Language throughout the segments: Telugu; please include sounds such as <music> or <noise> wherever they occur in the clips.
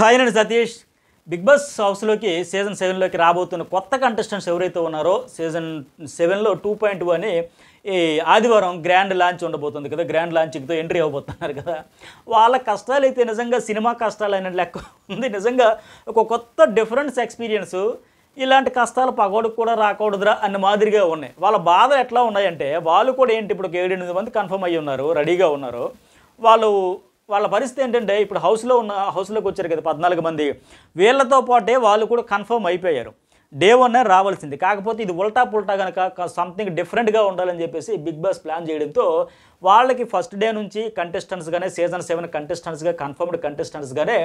హాయ్ అండి సతీష్ బిగ్ బాస్ హౌస్లోకి సీజన్ సెవెన్లోకి రాబోతున్న కొత్త కంటెస్టెంట్స్ ఎవరైతే ఉన్నారో సీజన్ సెవెన్లో టూ పాయింట్ టూ అని ఈ ఆదివారం గ్రాండ్ లాంచ్ ఉండబోతుంది కదా గ్రాండ్ లాంచింగ్తో ఎంట్రీ అవ్వబోతున్నారు కదా వాళ్ళ కష్టాలు అయితే నిజంగా సినిమా కష్టాలు అనే లెక్క ఉంది నిజంగా ఒక కొత్త డిఫరెన్స్ ఎక్స్పీరియన్స్ ఇలాంటి కష్టాలు పగోడికి కూడా రాకూడదురా అన్న మాదిరిగా ఉన్నాయి వాళ్ళ బాధ ఎట్లా ఉన్నాయంటే వాళ్ళు కూడా ఏంటి ఇప్పుడు ఎనిమిది మంది కన్ఫర్మ్ అయ్యి ఉన్నారు రెడీగా ఉన్నారు వాళ్ళు వాళ్ళ పరిస్థితి ఏంటంటే ఇప్పుడు హౌస్లో ఉన్న హౌస్లోకి వచ్చారు కదా పద్నాలుగు మంది వీళ్ళతో పాటే వాళ్ళు కూడా కన్ఫర్మ్ అయిపోయారు డే వన్ రావాల్సింది కాకపోతే ఇది ఉల్టా పుల్టా కనుక సంథింగ్ డిఫరెంట్గా ఉండాలని చెప్పేసి బిగ్ బాస్ ప్లాన్ చేయడంతో వాళ్ళకి ఫస్ట్ డే నుంచి కంటెస్టెంట్స్గానే సీజన్ సెవెన్ కంటెస్టెంట్స్గా కన్ఫర్మ్డ్ కంటెస్టెంట్స్గానే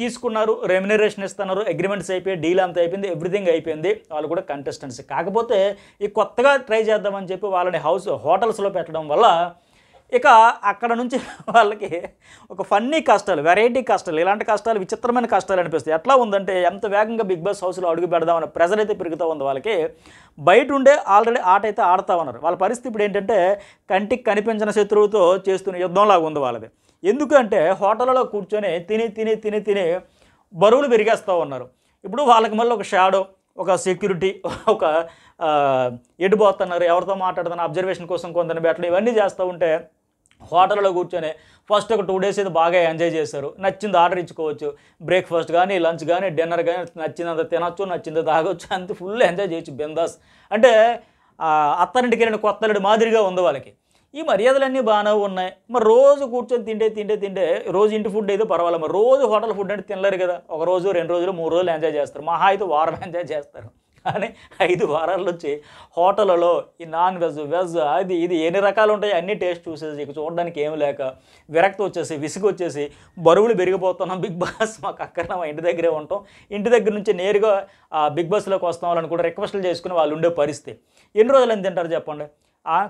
తీసుకున్నారు రెమ్యునరేషన్ ఇస్తున్నారు అగ్రిమెంట్స్ అయిపోయి డీల్ అంతా అయిపోయింది ఎవ్రీథింగ్ అయిపోయింది వాళ్ళు కూడా కంటెస్టెంట్స్ కాకపోతే ఈ కొత్తగా ట్రై చేద్దామని చెప్పి వాళ్ళని హౌస్ హోటల్స్లో పెట్టడం వల్ల ఇక అక్కడ నుంచి వాళ్ళకి ఒక ఫన్నీ కష్టాలు వెరైటీ కష్టాలు ఇలాంటి కష్టాలు విచిత్రమైన కష్టాలు అనిపిస్తాయి ఎట్లా ఉందంటే ఎంత వేగంగా బిగ్ బాస్ హౌస్లో అడుగు పెడదామని ప్రెజర్ అయితే పెరుగుతూ ఉంది వాళ్ళకి బయట ఉండే ఆల్రెడీ ఆట అయితే ఆడుతూ ఉన్నారు వాళ్ళ పరిస్థితి ఇప్పుడు ఏంటంటే కంటికి కనిపించిన శత్రువుతో చేస్తున్న యుద్ధంలాగా ఉంది వాళ్ళది ఎందుకంటే హోటల్లో కూర్చొని తిని తిని తిని తిని బరువులు పెరిగేస్తూ ఉన్నారు ఇప్పుడు వాళ్ళకి మళ్ళీ ఒక షాడో ఒక సెక్యూరిటీ ఒక పోతున్నారు ఎవరితో మాట్లాడుతున్నారు అబ్జర్వేషన్ కోసం కొందరు బెట్టలు ఇవన్నీ చేస్తూ ఉంటే హోటల్లో కూర్చొని ఫస్ట్ ఒక టూ డేస్ అయితే బాగా ఎంజాయ్ చేశారు నచ్చింది ఆర్డర్ ఇచ్చుకోవచ్చు బ్రేక్ఫాస్ట్ కానీ లంచ్ కానీ డిన్నర్ కానీ నచ్చినంత తినచ్చు నచ్చింది తాగొచ్చు అంత ఫుల్ ఎంజాయ్ చేయొచ్చు బిందాస్ అంటే అత్తారింటికి వెళ్ళిన కొత్తలడి మాదిరిగా ఉంది వాళ్ళకి ఈ మర్యాదలన్నీ బాగానే ఉన్నాయి మరి రోజు కూర్చొని తింటే తింటే తింటే రోజు ఇంటి ఫుడ్ అయితే పర్వాలేదు మరి రోజు హోటల్ ఫుడ్ అంటే తినలేరు కదా ఒక రోజు రెండు రోజులు మూడు రోజులు ఎంజాయ్ చేస్తారు మహా అయితే వారం ఎంజాయ్ చేస్తారు కానీ ఐదు వారాల నుంచి హోటళ్ళలో ఈ నాన్ వెజ్ వెజ్ అది ఇది ఎన్ని రకాలు ఉంటాయి అన్ని టేస్ట్ చూసేసి ఇక చూడడానికి ఏం లేక విరక్తి వచ్చేసి విసుగు వచ్చేసి బరువులు పెరిగిపోతున్నాం బిగ్ బాస్ మాకు అక్కడ మా ఇంటి దగ్గరే ఉంటాం ఇంటి దగ్గర నుంచి నేరుగా బిగ్ బాస్లోకి వస్తాం వాళ్ళని కూడా రిక్వెస్ట్లు చేసుకుని వాళ్ళు ఉండే పరిస్థితి ఎన్ని రోజులు ఎంత తింటారు చెప్పండి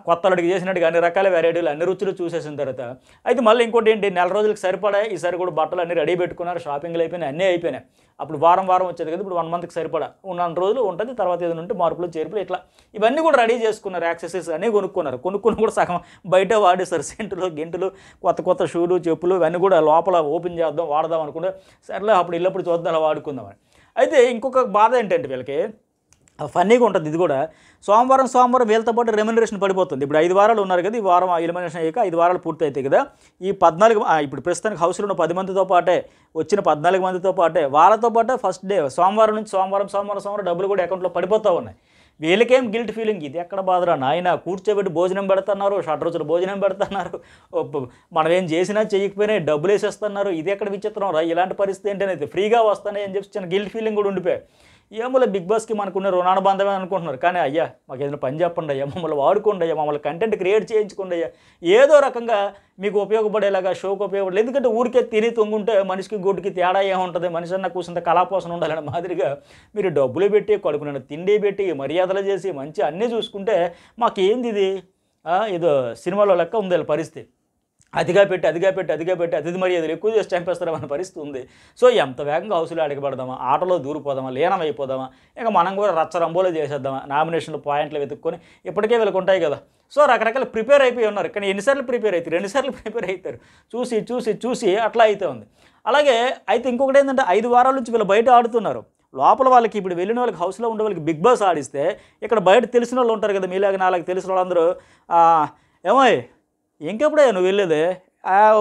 కొత్త అడిగి చేసినట్టుగా అన్ని రకాల వెరైటీలు అన్ని రుచులు చూసేసిన తర్వాత అయితే మళ్ళీ ఇంకోటి ఏంటి నెల రోజులకు సరిపడా ఈసారి కూడా బట్టలు అన్ని రెడీ పెట్టుకున్నారు షాపింగ్లు అయిపోయినాయి అన్నీ అయిపోయినాయి అప్పుడు వారం వారం వచ్చేది కదా ఇప్పుడు వన్ మంత్కి సరిపడా ఉన్న రోజులు ఉంటుంది తర్వాత ఏదైనా ఉంటే మార్పులు చేర్పులు ఇట్లా ఇవన్నీ కూడా రెడీ చేసుకున్నారు యాక్సెసరీస్ అన్నీ కొనుక్కున్నారు కొనుక్కుని కూడా సగం బయట వాడేసారు సెంటులు గింటులు కొత్త కొత్త షూలు చెప్పులు ఇవన్నీ కూడా లోపల ఓపెన్ చేద్దాం వాడదాం అనుకుంటే సర్లే అప్పుడు ఇల్లప్పుడు చూద్దాం అలా వాడుకుందామని అయితే ఇంకొక బాధ ఏంటంటే వీళ్ళకి ఫన్నీగా ఉంటుంది ఇది కూడా సోమవారం సోమవారం వీళ్ళతో పాటు రెమ్యునరేషన్ పడిపోతుంది ఇప్పుడు ఐదు వారాలు ఉన్నారు కదా ఈ వారం ఎలిమినేషన్ అయ్యాక ఐదు వారాలు పూర్తి అవుతాయి కదా ఈ పద్నాలుగు ఇప్పుడు ప్రస్తుతానికి హౌస్లో ఉన్న పది మందితో పాటే వచ్చిన పద్నాలుగు మందితో పాటే వాళ్ళతో పాటే ఫస్ట్ డే సోమవారం నుంచి సోమవారం సోమవారం సోమవారం డబ్బులు కూడా అకౌంట్లో పడిపోతూ ఉన్నాయి వీళ్ళకేం గిల్ట్ ఫీలింగ్ ఇది ఎక్కడ బాధరా నాయన కూర్చోబెట్టి భోజనం పెడుతున్నారు షట్ రోజులు భోజనం పెడుతున్నారు మనం ఏం చేసినా చేయకపోయినా డబ్బులు వేసేస్తున్నారు ఇది ఎక్కడ విచిత్రం రా ఇలాంటి పరిస్థితి ఏంటనేది ఫ్రీగా వస్తానే అని చెప్పి చిన్న గిల్ట్ ఫీలింగ్ కూడా ఉండిపోయాయి ఏమోలే బిగ్ బాస్కి మనకున్న రుణానుబంధమే అనుకుంటున్నారు కానీ అయ్యా మాకు ఏదైనా పని చెప్పండి అయ్యా మమ్మల్ని వాడుకోండి అయ్యా మమ్మల్ని కంటెంట్ క్రియేట్ చేయించుకోండి అయ్యా ఏదో రకంగా మీకు ఉపయోగపడేలాగా షోకు ఉపయోగపడలేదు ఎందుకంటే ఊరికే తిని తొంగుంటే మనిషికి గుడ్డుకి తేడా ఏముంటుంది మనిషి అన్న కూర్చుంత కళాపోసన ఉండాలనే మాదిరిగా మీరు డబ్బులు పెట్టి కొడుకునైనా తిండి పెట్టి మర్యాదలు చేసి మంచి అన్నీ చూసుకుంటే మాకేంది ఇది ఏదో సినిమాలో లెక్క ఉంది పరిస్థితి అదిగా పెట్టి అదిగా పెట్టి అదిగా పెట్టి అతిథి మర్యాదలు ఎక్కువ చేసి చంపేస్తారు మన పరిస్థితి ఉంది సో ఎంత వేగంగా హౌస్లో అడగబడదామా ఆటలో దూరిపోదామా అయిపోదామా ఇంకా మనం కూడా రచ్చరంబోలో చేసేద్దామా నామినేషన్లు పాయింట్లు వెతుక్కొని ఇప్పటికే ఉంటాయి కదా సో రకరకాల ప్రిపేర్ అయిపోయి ఉన్నారు కానీ ఎన్నిసార్లు ప్రిపేర్ అవుతారు రెండుసార్లు ప్రిపేర్ అవుతారు చూసి చూసి చూసి అట్లా అయితే ఉంది అలాగే అయితే ఇంకొకటి ఏంటంటే ఐదు వారాల నుంచి వీళ్ళు బయట ఆడుతున్నారు లోపల వాళ్ళకి ఇప్పుడు వెళ్ళిన వాళ్ళకి హౌస్లో ఉండే వాళ్ళకి బిగ్ బాస్ ఆడిస్తే ఇక్కడ బయట తెలిసిన వాళ్ళు ఉంటారు కదా మీలాగా నాలుగు తెలిసిన వాళ్ళందరూ ఏమో ఇంకెప్పుడే నువ్వు వెళ్ళేది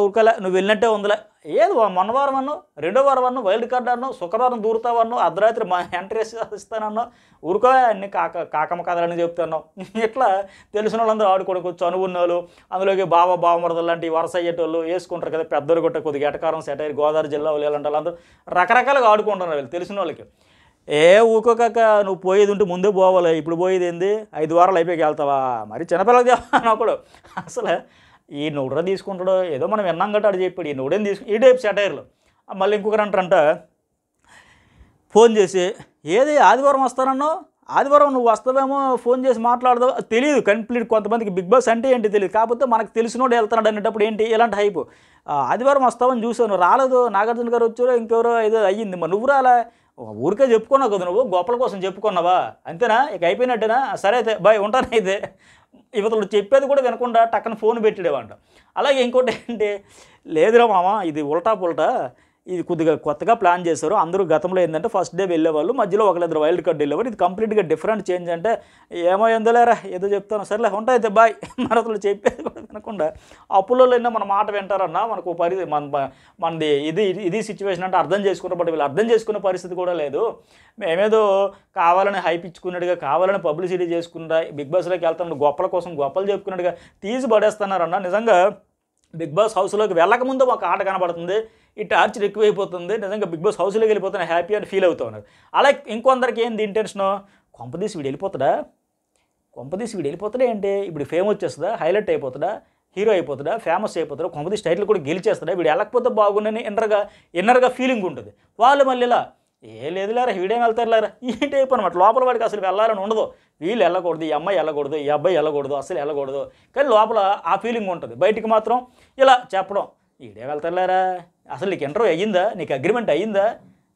ఊరికలే నువ్వు వెళ్ళినట్టే ఉందిలే ఏది మొన్న వారం అన్నావు రెండో వారం అన్నావు వైల్డ్ కార్డ్ అన్నావు శుక్రవారం దూరుతావన్ను అర్ధరాత్రి మా ఎంట్రీ ఇస్తానన్నావు ఊరికో అన్ని కాక కాకమ్మ కథలని చెప్తున్నావు ఇట్లా తెలిసిన వాళ్ళందరూ ఆడుకోవడం కొంచెం వాళ్ళు అందులోకి బావ బావమరదలు లాంటి వరుస అయ్యేటోళ్ళు వేసుకుంటారు కదా పెద్దలు కొట్ట కొద్దిగా ఎటకారం సెటైర్ గోదావరి జిల్లా వాళ్ళు అందరూ రకరకాలుగా ఆడుకుంటున్నారు వీళ్ళు తెలిసిన వాళ్ళకి ఏ ఊకొక నువ్వు పోయేది ఉంటే ముందే పోవాలి ఇప్పుడు పోయేది ఏంది ఐదు వారాలు అయిపోయి వెళ్తావా మరి చిన్నపిల్లలకి చెప్పాను ఒకడు అసలు ఈ నువ్వురా తీసుకుంటాడు ఏదో మనం విన్నాం కట్టాడు చెప్పాడు ఈ నూడేం తీసుకు ఈ టైప్ సెటైర్లు మళ్ళీ ఇంకొకరు అంటారంట ఫోన్ చేసి ఏది ఆదివారం వస్తానన్నో ఆదివారం నువ్వు వస్తావేమో ఫోన్ చేసి మాట్లాడదో తెలియదు కంప్లీట్ కొంతమందికి బిగ్ బాస్ అంటే ఏంటి తెలియదు కాకపోతే మనకు తెలిసినోడు వెళ్తున్నాడు అనేటప్పుడు ఏంటి ఇలాంటి హైప్ ఆదివారం వస్తావని చూసాను రాలేదు నాగార్జున గారు వచ్చారో ఇంకెవరో ఏదో అయ్యింది మరి నువ్వు రాలే ఊరికే చెప్పుకున్నావు కదా నువ్వు గొప్పల కోసం చెప్పుకున్నావా అంతేనా ఇక అయిపోయినట్టేనా సరే అయితే బాయ్ ఉంటానైతే ఇవతలు చెప్పేది కూడా వినకుండా టక్కన ఫోన్ పెట్టాడేవంట అలాగే ఇంకోటి ఏంటంటే లేదురా మామ ఇది ఉల్టా పుల్టా ఇది కొద్దిగా కొత్తగా ప్లాన్ చేశారు అందరూ గతంలో ఏంటంటే ఫస్ట్ డే వెళ్ళేవాళ్ళు మధ్యలో ఒకళ్ళిద్దరు వైల్డ్ కార్డ్ వెళ్ళేవారు ఇది కంప్లీట్గా డిఫరెంట్ చేంజ్ అంటే ఏమో ఎందులేరా ఏదో చెప్తాను సర్లే ఉంటాయితే బాయ్ మరొకరు <laughs> చెప్పేది వినకుండా అప్పులలో మన మాట వింటారన్నా మనకు పరిధి మన మనది ఇది ఇది సిచ్యువేషన్ అంటే అర్థం చేసుకున్న వీళ్ళు అర్థం చేసుకునే పరిస్థితి కూడా లేదు మేమేదో కావాలని హైపిచ్చుకున్నట్టుగా కావాలని పబ్లిసిటీ చేసుకున్నా బిగ్ బాస్లోకి వెళ్తాను గొప్పల కోసం గొప్పలు చెప్పుకున్నట్టుగా తీసి పడేస్తున్నారన్న నిజంగా బిగ్ బాస్ హౌస్లోకి వెళ్ళకముందు మాకు ఆట కనబడుతుంది ఈ టార్చర్ ఎక్కువైపోతుంది నిజంగా బిగ్ బాస్ హౌస్లోకి వెళ్ళిపోతున్నా హ్యాపీ అని ఫీల్ అవుతూ ఉన్నారు అలా ఇంకొందరికి ఏంది ఇంటెన్షను కొంపదీసి వీడు వెళ్ళిపోతాడా కొంపదీసి వీడు వెళ్ళిపోతాడే అంటే ఇప్పుడు ఫేమ్ వచ్చేస్తుందా హైలైట్ అయిపోతుందా హీరో అయిపోతుందా ఫేమస్ అయిపోతుందా కొంపదీసి టైటిల్ కూడా గెలిచేస్తాడా వీడు వెళ్ళకపోతే బాగుండని ఇన్నర్గా ఇన్నర్గా ఫీలింగ్ ఉంటుంది వాళ్ళు మళ్ళీ ఇలా ఏ లేదు లేరా వీడేం వెళ్తారు లేరా ఏంటి అయిపోయినమాట లోపల వాడికి అసలు వెళ్ళాలని ఉండదు వీళ్ళు వెళ్ళకూడదు ఈ అమ్మాయి వెళ్ళకూడదు ఈ అబ్బాయి వెళ్ళకూడదు అసలు వెళ్ళకూడదు కానీ లోపల ఆ ఫీలింగ్ ఉంటుంది బయటికి మాత్రం ఇలా చెప్పడం ఈడే వెళ్తారు లేరా అసలు నీకు ఇంటర్వ్యూ అయ్యిందా నీకు అగ్రిమెంట్ అయ్యిందా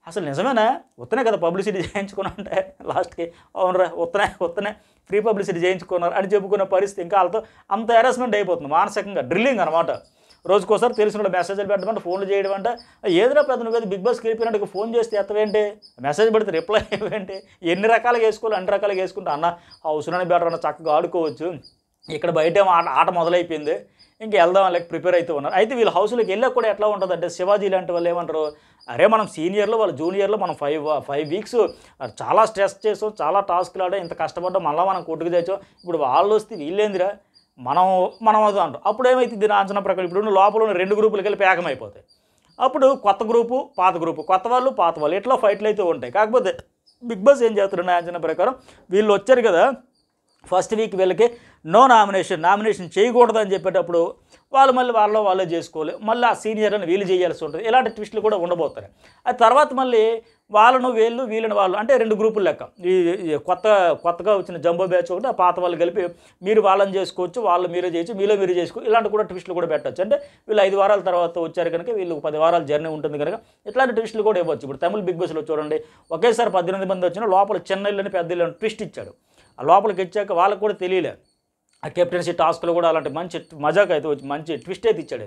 అసలు నిజమేనా ఉత్తనే కదా పబ్లిసిటీ చేయించుకున్నాం అంటే లాస్ట్కి అవునరా ఉత్తనే వస్తున్నాయి ఫ్రీ పబ్లిసిటీ చేయించుకున్నారు అని చెప్పుకున్న పరిస్థితి ఇంకా వాళ్ళతో అంత హెరాస్మెంట్ అయిపోతుంది మానసికంగా డ్రిల్లింగ్ అనమాట రోజుకోసారి తెలిసిన వాళ్ళు మెసేజ్లు పెట్టమంటే ఫోన్లు చేయడం అంటే ఏదైనా పెద్ద నువ్వు బిగ్ బాస్కి వెళ్ళిపోయినట్టు ఫోన్ చేస్తే ఎత్తవేంటి మెసేజ్ పెడితే రిప్లై ఏంటి ఎన్ని రకాలుగా వేసుకోవాలి అన్ని రకాలుగా వేసుకుంటే అన్న అవసరాన్ని బెటర్ అన్న చక్కగా ఆడుకోవచ్చు ఇక్కడ బయట ఆట ఆట మొదలైపోయింది ఇంకా వెళ్దాం లైక్ ప్రిపేర్ అవుతూ ఉన్నారు అయితే వీళ్ళ హౌస్లోకి వెళ్ళా కూడా ఎట్లా ఉంటుందంటే శివాజీ లాంటి వాళ్ళు ఏమంటారు అరే మనం సీనియర్లో వాళ్ళు జూనియర్లో మనం ఫైవ్ ఫైవ్ వీక్స్ చాలా స్ట్రెస్ చేసాం చాలా టాస్క్లు ఆడాం ఇంత కష్టపడ్డాం మళ్ళీ మనం కొట్టుకు తెచ్చాం ఇప్పుడు వాళ్ళు వస్తే వీళ్ళేందిరా మనం మనం అది అంటాం అప్పుడు ఏమైతే దీని అంచనా ప్రకారం ఇప్పుడు లోపల ఉన్న రెండు గ్రూపులకి వెళ్ళి పేకం అయిపోతాయి అప్పుడు కొత్త గ్రూపు పాత గ్రూపు కొత్త వాళ్ళు పాత వాళ్ళు ఇట్లా ఫైట్లు అయితే ఉంటాయి కాకపోతే బిగ్ బాస్ ఏం చేస్తారు నా అంచనా ప్రకారం వీళ్ళు వచ్చారు కదా ఫస్ట్ వీక్ వీళ్ళకి నో నామినేషన్ నామినేషన్ చేయకూడదని చెప్పేటప్పుడు వాళ్ళు మళ్ళీ వాళ్ళలో వాళ్ళే చేసుకోవాలి మళ్ళీ ఆ సీనియర్ అని వీలు చేయాల్సి ఉంటుంది ఇలాంటి ట్విస్టులు కూడా ఉండబోతాయి ఆ తర్వాత మళ్ళీ వాళ్ళను వీళ్ళు వీళ్ళని వాళ్ళు అంటే రెండు గ్రూపులు లెక్క ఈ కొత్త కొత్తగా వచ్చిన జంబో బ్యాచ్ ఒకటి ఆ పాత వాళ్ళు కలిపి మీరు వాళ్ళని చేసుకోవచ్చు వాళ్ళు మీరే చేయొచ్చు మీలో మీరు చేసుకో ఇలాంటి కూడా ట్విస్టులు కూడా పెట్టచ్చు అంటే వీళ్ళు ఐదు వారాల తర్వాత వచ్చారు కనుక వీళ్ళు పది వారాల జర్నీ ఉంటుంది కనుక ఇట్లాంటి ట్విస్టులు కూడా ఇవ్వచ్చు ఇప్పుడు తమిళ బిగ్ బాస్లో చూడండి ఒకేసారి పద్దెనిమిది మంది వచ్చిన లోపల చిన్న ఇల్లని పెద్ద ఇల్లని ట్విస్ట్ ఇచ్చాడు ఆ లోపలికి ఇచ్చాక వాళ్ళకు కూడా తెలియలేదు ఆ కెప్టెన్సీ టాస్క్లో కూడా అలాంటి మంచి మజాకు అయితే వచ్చి మంచి ట్విస్ట్ అయితే ఇచ్చాడు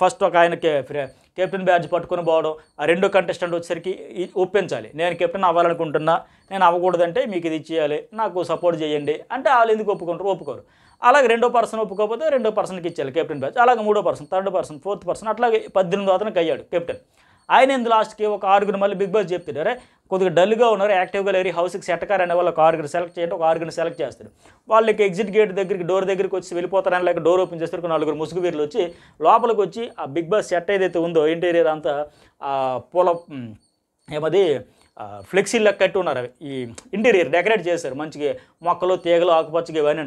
ఫస్ట్ ఒక ఆయన కెప్టెన్ బ్యాడ్జ్ పట్టుకుని పోవడం ఆ రెండో కంటెస్టెంట్ వచ్చేసరికి ఒప్పించాలి నేను కెప్టెన్ అవ్వాలనుకుంటున్నా నేను అవ్వకూడదంటే మీకు ఇది ఇచ్చేయాలి నాకు సపోర్ట్ చేయండి అంటే వాళ్ళు ఎందుకు ఒప్పుకుంటారు ఒప్పుకోరు అలాగే రెండో పర్సన్ ఒప్పుకోకపోతే రెండో పర్సన్కి ఇచ్చేయాలి కెప్టెన్ బ్యాచ్ అలాగే మూడో person third person fourth person అట్లాగే పద్దెనిమిది అతనికి అయ్యాడు కెప్టెన్ ఆయన ఎందు లాస్ట్కి ఒక ఆరుగురు మళ్ళీ బిగ్ బాస్ చెప్తాడు అరే కొద్దిగా డల్గా ఉన్నారు యాక్టివ్గా లేరు హౌస్కి సెటకారు అనే వాళ్ళు ఒక ఆరుగురు సెలెక్ట్ చేయండి ఒక ఆరుగురు సెలెక్ట్ చేస్తారు వాళ్ళకి ఎగ్జిట్ గేట్ దగ్గరికి డోర్ దగ్గరికి వచ్చి వెళ్ళిపోతారని లేక డోర్ ఓపెన్ చేస్తారు నలుగురు ముసుగు వీరులు వచ్చి లోపలికి వచ్చి ఆ బిగ్ బాస్ సెట్ ఏదైతే ఉందో ఇంటీరియర్ అంతా పొల ఏమది ఫ్లెక్సీలకు కట్టి ఉన్నారు అవి ఈ ఇంటీరియర్ డెకరేట్ చేశారు మంచిగా మొక్కలు తీగలు ఆకుపచ్చగా ఇవన్నీ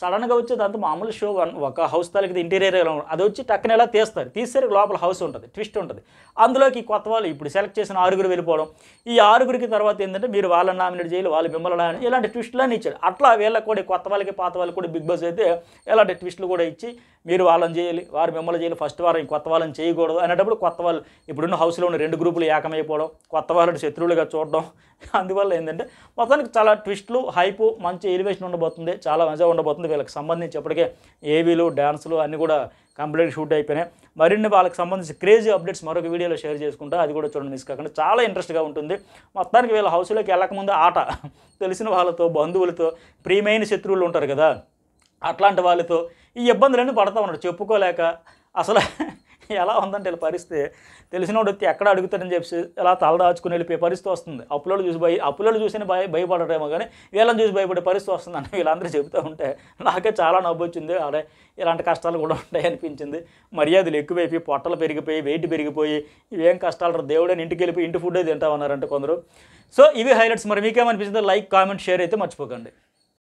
సడన్గా వచ్చి దాంతో మామూలు షో ఒక హౌస్ తాలకి ఇంటీరియర్ అది వచ్చి టక్కన ఎలా తీస్తారు తీసేసరికి లోపల హౌస్ ఉంటుంది ట్విస్ట్ ఉంటుంది అందులోకి కొత్త వాళ్ళు ఇప్పుడు సెలెక్ట్ చేసిన ఆరుగురు వెళ్ళిపోవడం ఈ ఆరుగురికి తర్వాత ఏంటంటే మీరు వాళ్ళని నామినేట్ చేయాలి వాళ్ళు మిమ్మల్ని నామినేట్ ఇలాంటి ట్విస్ట్లన్నీ ఇచ్చారు అట్లా వీళ్ళకి కూడా కొత్త వాళ్ళకి పాత వాళ్ళకి కూడా బిగ్ బాస్ అయితే ఇలాంటి ట్విస్ట్లు కూడా ఇచ్చి మీరు వాళ్ళని చేయాలి వారు మిమ్మల్ని చేయాలి ఫస్ట్ వారు కొత్త వాళ్ళని చేయకూడదు అనేటప్పుడు కొత్త వాళ్ళు ఇప్పుడున్న హౌస్లో ఉన్న రెండు గ్రూపులు ఏకమైపోవడం కొత్త వాళ్ళని శత్రువులుగా చూడడం <laughs> అందువల్ల ఏంటంటే మొత్తానికి చాలా ట్విస్ట్లు హైపు మంచి ఎలివేషన్ ఉండబోతుంది చాలా మజా ఉండబోతుంది వీళ్ళకి సంబంధించి ఇప్పటికే ఏవీలు డ్యాన్సులు అన్నీ కూడా కంప్లీట్ షూట్ అయిపోయినాయి మరిన్ని వాళ్ళకి సంబంధించి క్రేజీ అప్డేట్స్ మరొక వీడియోలో షేర్ చేసుకుంటా అది కూడా చూడండి మిస్ కాకుండా చాలా ఇంట్రెస్ట్గా ఉంటుంది మొత్తానికి వీళ్ళ హౌస్లోకి వెళ్ళకముందు ఆట <laughs> తెలిసిన వాళ్ళతో బంధువులతో ప్రియమైన శత్రువులు ఉంటారు కదా అట్లాంటి వాళ్ళతో ఈ ఇబ్బందులన్నీ పడతా ఉన్నాడు చెప్పుకోలేక అసలు ఎలా ఉందంటే వీళ్ళ పరిస్థితి తెలిసినోడు వచ్చి ఎక్కడ అడుగుతాడని చెప్పి ఇలా తలదాచుకుని వెళ్ళి పరిస్థితి వస్తుంది అప్పులలో చూసి భయ అప్పులలో చూసి భయ భయపడటేమో కానీ వీళ్ళని చూసి భయపడే పరిస్థితి వస్తుంది అని వీళ్ళందరూ చెబుతూ ఉంటే నాకే చాలా నవ్వు వచ్చింది అరే ఇలాంటి కష్టాలు కూడా ఉంటాయి అనిపించింది మర్యాదలు ఎక్కువైపోయి పొట్టలు పెరిగిపోయి వెయిట్ పెరిగిపోయి ఇవేం కష్టాలు దేవుడే ఇంటికి వెళ్ళిపోయి ఇంటి ఫుడ్ తింటా తింటామన్నారంటే కొందరు సో ఇవి హైలైట్స్ మరి మీకేమనిపించిందో లైక్ కామెంట్ షేర్ అయితే మర్చిపోకండి